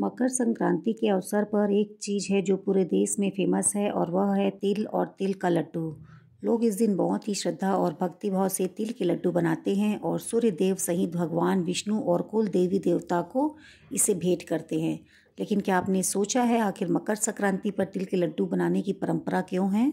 मकर संक्रांति के अवसर पर एक चीज़ है जो पूरे देश में फेमस है और वह है तिल और तिल का लड्डू लोग इस दिन बहुत ही श्रद्धा और भक्तिभाव से तिल के लड्डू बनाते हैं और सूर्य देव सहित भगवान विष्णु और कुल देवी देवता को इसे भेंट करते हैं लेकिन क्या आपने सोचा है आखिर मकर संक्रांति पर तिल के लड्डू बनाने की परंपरा क्यों है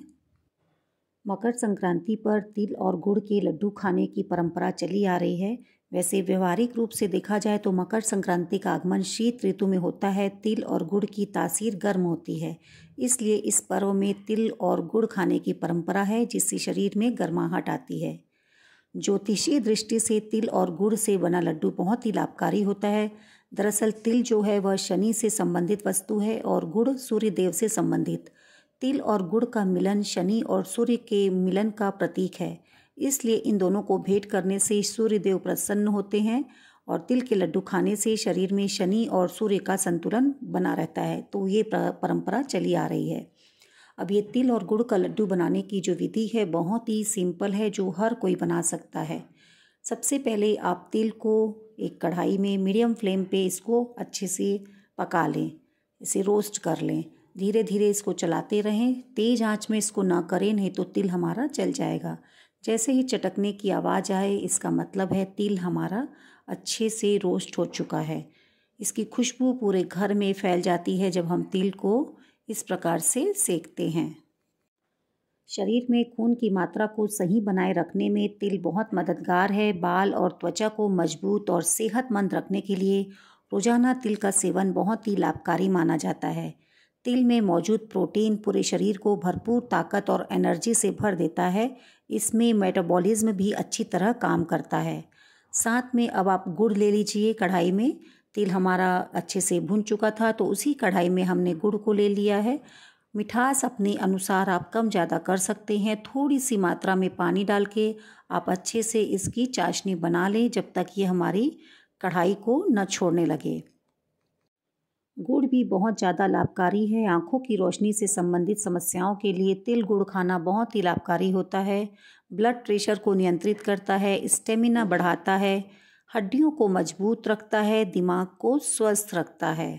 मकर संक्रांति पर तिल और गुड़ के लड्डू खाने की परंपरा चली आ रही है वैसे व्यवहारिक रूप से देखा जाए तो मकर संक्रांति का आगमन शीत ऋतु में होता है तिल और गुड़ की तासीर गर्म होती है इसलिए इस पर्व में तिल और गुड़ खाने की परंपरा है जिससे शरीर में गर्माहट आती है ज्योतिषीय दृष्टि से तिल और गुड़ से बना लड्डू बहुत ही लाभकारी होता है दरअसल तिल जो है वह शनि से संबंधित वस्तु है और गुड़ सूर्य देव से संबंधित तिल और गुड़ का मिलन शनि और सूर्य के मिलन का प्रतीक है इसलिए इन दोनों को भेंट करने से सूर्यदेव प्रसन्न होते हैं और तिल के लड्डू खाने से शरीर में शनि और सूर्य का संतुलन बना रहता है तो ये परंपरा चली आ रही है अब ये तिल और गुड़ का लड्डू बनाने की जो विधि है बहुत ही सिंपल है जो हर कोई बना सकता है सबसे पहले आप तिल को एक कढ़ाई में मीडियम फ्लेम पे इसको अच्छे से पका लें इसे रोस्ट कर लें धीरे धीरे इसको चलाते रहें तेज़ आंच में इसको ना करें नहीं तो तिल हमारा चल जाएगा जैसे ही चटकने की आवाज़ आए इसका मतलब है तिल हमारा अच्छे से रोस्ट हो चुका है इसकी खुशबू पूरे घर में फैल जाती है जब हम तिल को इस प्रकार से सेकते हैं शरीर में खून की मात्रा को सही बनाए रखने में तिल बहुत मददगार है बाल और त्वचा को मजबूत और सेहतमंद रखने के लिए रोजाना तिल का सेवन बहुत ही लाभकारी माना जाता है तिल में मौजूद प्रोटीन पूरे शरीर को भरपूर ताकत और एनर्जी से भर देता है इसमें मेटाबॉलिज्म भी अच्छी तरह काम करता है साथ में अब आप गुड़ ले लीजिए कढ़ाई में तिल हमारा अच्छे से भुन चुका था तो उसी कढ़ाई में हमने गुड़ को ले लिया है मिठास अपने अनुसार आप कम ज़्यादा कर सकते हैं थोड़ी सी मात्रा में पानी डाल के आप अच्छे से इसकी चाशनी बना लें जब तक ये हमारी कढ़ाई को न छोड़ने लगे भी बहुत ज़्यादा लाभकारी है आँखों की रोशनी से संबंधित समस्याओं के लिए तिल गुड़ खाना बहुत ही लाभकारी होता है ब्लड प्रेशर को नियंत्रित करता है स्टेमिना बढ़ाता है हड्डियों को मजबूत रखता है दिमाग को स्वस्थ रखता है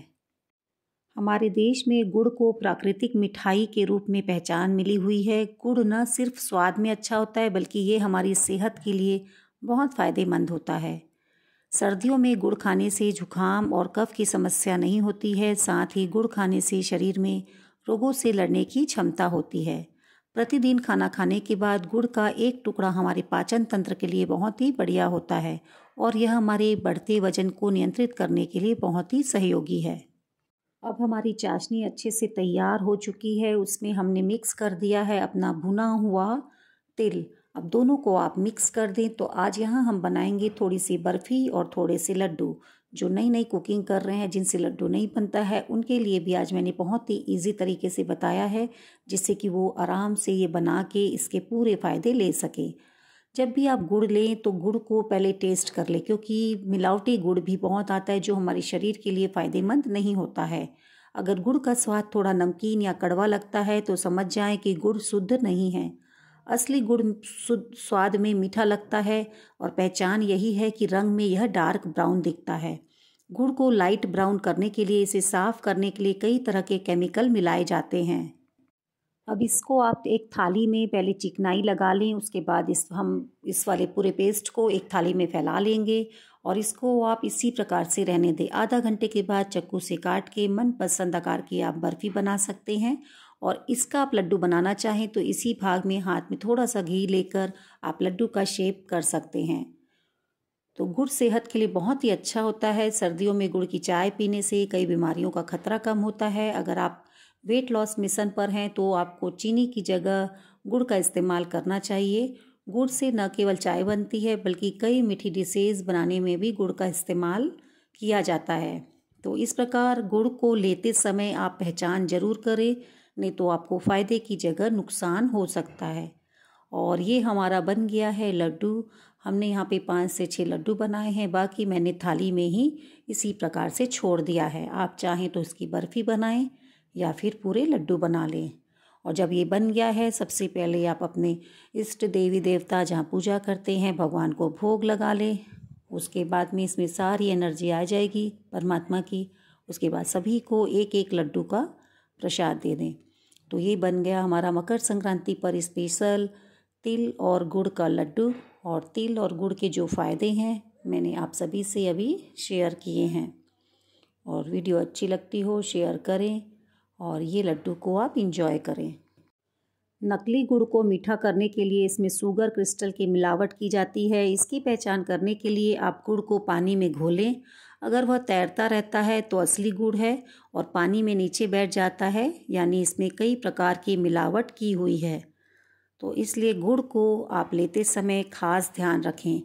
हमारे देश में गुड़ को प्राकृतिक मिठाई के रूप में पहचान मिली हुई है गुड़ न सिर्फ स्वाद में अच्छा होता है बल्कि ये हमारी सेहत के लिए बहुत फ़ायदेमंद होता है सर्दियों में गुड़ खाने से जुखाम और कफ की समस्या नहीं होती है साथ ही गुड़ खाने से शरीर में रोगों से लड़ने की क्षमता होती है प्रतिदिन खाना खाने के बाद गुड़ का एक टुकड़ा हमारे पाचन तंत्र के लिए बहुत ही बढ़िया होता है और यह हमारे बढ़ते वजन को नियंत्रित करने के लिए बहुत ही सहयोगी है अब हमारी चाशनी अच्छे से तैयार हो चुकी है उसमें हमने मिक्स कर दिया है अपना भुना हुआ तिल अब दोनों को आप मिक्स कर दें तो आज यहाँ हम बनाएंगे थोड़ी सी बर्फ़ी और थोड़े से लड्डू जो नई नई कुकिंग कर रहे हैं जिनसे लड्डू नहीं बनता है उनके लिए भी आज मैंने बहुत ही इजी तरीके से बताया है जिससे कि वो आराम से ये बना के इसके पूरे फ़ायदे ले सकें जब भी आप गुड़ लें तो गुड़ को पहले टेस्ट कर लें क्योंकि मिलावटी गुड़ भी बहुत आता है जो हमारे शरीर के लिए फ़ायदेमंद नहीं होता है अगर गुड़ का स्वाद थोड़ा नमकीन या कड़वा लगता है तो समझ जाएं कि गुड़ शुद्ध नहीं है असली गुड़ स्वाद में मीठा लगता है और पहचान यही है कि रंग में यह डार्क ब्राउन दिखता है गुड़ को लाइट ब्राउन करने के लिए इसे साफ करने के लिए कई तरह के केमिकल मिलाए जाते हैं अब इसको आप एक थाली में पहले चिकनाई लगा लें उसके बाद इस हम इस वाले पूरे पेस्ट को एक थाली में फैला लेंगे और इसको आप इसी प्रकार से रहने दें आधा घंटे के बाद चक्कू से काट के मनपसंद आकार की आप बर्फ़ी बना सकते हैं और इसका आप लड्डू बनाना चाहें तो इसी भाग में हाथ में थोड़ा सा घी लेकर आप लड्डू का शेप कर सकते हैं तो गुड़ सेहत के लिए बहुत ही अच्छा होता है सर्दियों में गुड़ की चाय पीने से कई बीमारियों का खतरा कम होता है अगर आप वेट लॉस मिशन पर हैं तो आपको चीनी की जगह गुड़ का इस्तेमाल करना चाहिए गुड़ से न केवल चाय बनती है बल्कि कई मीठी डिशेज बनाने में भी गुड़ का इस्तेमाल किया जाता है तो इस प्रकार गुड़ को लेते समय आप पहचान जरूर करें नहीं तो आपको फ़ायदे की जगह नुकसान हो सकता है और ये हमारा बन गया है लड्डू हमने यहाँ पे पाँच से छः लड्डू बनाए हैं बाकी मैंने थाली में ही इसी प्रकार से छोड़ दिया है आप चाहें तो इसकी बर्फ़ी बनाएं या फिर पूरे लड्डू बना लें और जब ये बन गया है सबसे पहले आप अपने इष्ट देवी देवता जहाँ पूजा करते हैं भगवान को भोग लगा लें उसके बाद में इसमें सारी एनर्जी आ जाएगी परमात्मा की उसके बाद सभी को एक एक लड्डू का प्रसाद दे दें तो ये बन गया हमारा मकर संक्रांति पर स्पेशल तिल और गुड़ का लड्डू और तिल और गुड़ के जो फ़ायदे हैं मैंने आप सभी से अभी शेयर किए हैं और वीडियो अच्छी लगती हो शेयर करें और ये लड्डू को आप इंजॉय करें नकली गुड़ को मीठा करने के लिए इसमें शुगर क्रिस्टल की मिलावट की जाती है इसकी पहचान करने के लिए आप गुड़ को पानी में घोलें अगर वह तैरता रहता है तो असली गुड़ है और पानी में नीचे बैठ जाता है यानी इसमें कई प्रकार की मिलावट की हुई है तो इसलिए गुड़ को आप लेते समय खास ध्यान रखें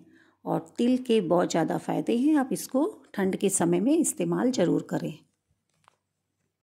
और तिल के बहुत ज़्यादा फ़ायदे हैं आप इसको ठंड के समय में इस्तेमाल ज़रूर करें